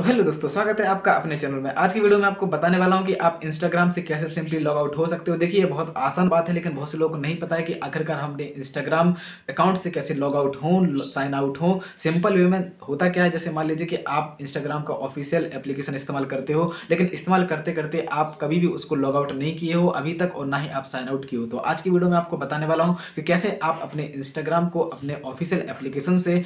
तो हेलो दोस्तों स्वागत है आपका अपने चैनल में आज की वीडियो में आपको बताने वाला हूँ कि आप इंस्टाग्राम से कैसे सिंपली लॉग आउट हो सकते हो देखिए ये बहुत आसान बात है लेकिन बहुत से लोगों को नहीं पता है कि आखिरकार हमने इंस्टाग्राम अकाउंट से कैसे लॉग आउट हों साइन आउट हों सिंपल वे में होता क्या है जैसे मान लीजिए कि आप इंस्टाग्राम का ऑफिशियल एप्लीकेशन इस्तेमाल करते हो लेकिन इस्तेमाल करते करते आप कभी भी उसको लॉग आउट नहीं किए हो अभी तक और ना ही आप साइन आउट किए हो तो आज की वीडियो में आपको बताने वाला हूँ कि कैसे आप अपने इंस्टाग्राम को अपने ऑफिशियल एप्लीकेशन से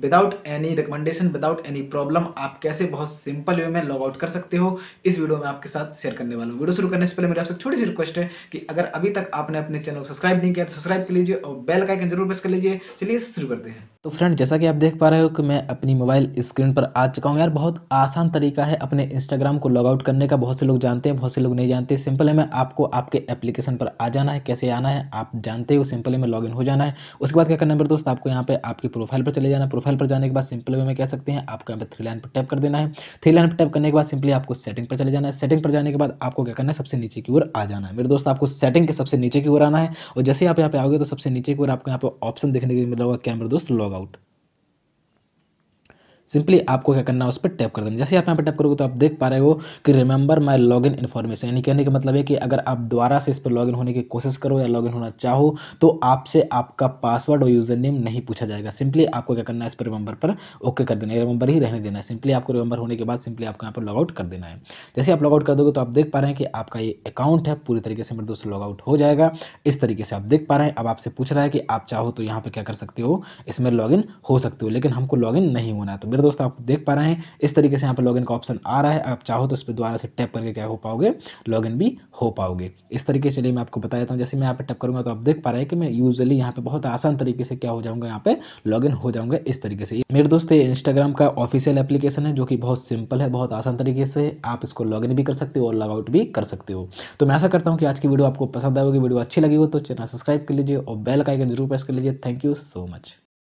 without any recommendation without any problem आप कैसे बहुत सिंपल वे में लॉग आउट कर सकते हो इस वीडियो में आपके साथ शेयर करने वाला हूँ वीडियो शुरू करने से पहले मेरी आपसे छोटी सी रिक्वेस्ट है कि अगर अभी तक आपने अपने चैनल को सब्सक्राइब नहीं किया तो सब्सक्राइब कर लीजिए और बेल का आइकन जरूर प्रेस कर लीजिए चलिए शुरू करते हैं तो फ्रेंड जैसा कि आप देख पा रहे हो कि मैं अपनी मोबाइल स्क्रीन पर आ चुका हूँ यार बहुत आसान तरीका है अपने इंस्टाग्राम को लॉग आउट करने का बहुत से लोग जानते हैं बहुत से लोग नहीं जानते सिंपल है मैं आपको आपके एप्लीकेशन पर आ जाना है कैसे आना है आप जानते हो सिंपल है में लॉग हो जाना है उसके बाद क्या करना है दोस्त आपको यहाँ पे आपकी प्रोफाइल पर चले जाना प्रोफाइल पर जाने के बाद सिंपल वे में कह सकते हैं आपको यहाँ पर थ्री लाइन पर टैप कर देना है थ्री लाइन पर टैप करने के बाद सिंपली आपको सेटिंग पर चले जाना है सेटिंग पर जाने के बाद आपको क्या करना है सबसे नीचे की ओर आ जाना है मेरे दोस्त आपको सेटिंग के सबसे नीचे की ओर आना है और जैसे आप यहाँ पे आओगे तो सबसे नीचे की ओर आपको यहाँ पे ऑप्शन देखने के लिए मिला होगा क्या मेरे दोस्त लॉग आउट सिंपली आपको क्या करना है उस पर टैप कर देना जैसे आप यहाँ पर टैप करोगे तो आप देख पा रहे हो कि remember my log in information यानी कहने का मतलब है कि अगर आप दोबारा से इस पर इन होने की कोशिश करो या लॉगिन होना चाहो तो आपसे आपका पासवर्ड और यूज़र नेम नहीं पूछा जाएगा सिंपली आपको क्या करना है इस पर रिमेंबर पर ओके कर देना है रिमेंबर ही रहने देना है सिंपली आपको रिमेंबर होने के बाद सिंपली आपको यहाँ पर लॉगआउट कर देना है जैसे आप लॉग आउट कर दोगे तो आप देख पा रहे हैं कि आपका ये अकाउंट है पूरी तरीके से मेरे दोस्त लॉगआउट हो जाएगा इस तरीके से आप देख पा रहे हैं अब आपसे पूछ रहा है कि आप चाहो तो यहाँ पर क्या कर सकते हो इसमें लॉग हो सकते हो लेकिन हमको लॉग नहीं होना है तो अंदर दोस्तों आप देख पा रहे हैं इस तरीके से यहाँ पर लॉगिन का ऑप्शन आ रहा है आप चाहो तो इस पर दोबारा से टैप करके क्या हो पाओगे लॉगिन भी हो पाओगे इस तरीके से मैं आपको बता देता हूँ जैसे मैं यहाँ पर टैप करूँगा तो आप देख पा रहे हैं कि मैं यूजली यहाँ पर बहुत आसान तरीके से क्या हो जाऊँगा यहाँ पर लॉगिन हो जाऊँगा इस तरीके से मेरे दोस्त ये इंस्टाग्राम का ऑफिशियल एप्लीकेशन है जो कि बहुत सिंपल है बहुत आसान तरीके से आप इसको लॉगिन भी कर सकते हो और लॉगआउट भी कर सकते हो तो मैं ऐसा करता हूँ कि आज की वीडियो आपको पसंद आएगी वीडियो अच्छी लगी हो तो चैनल सब्सक्राइब कर लीजिए और बेल का आइकन जरूर प्रेस कर लीजिए थैंक यू सो मच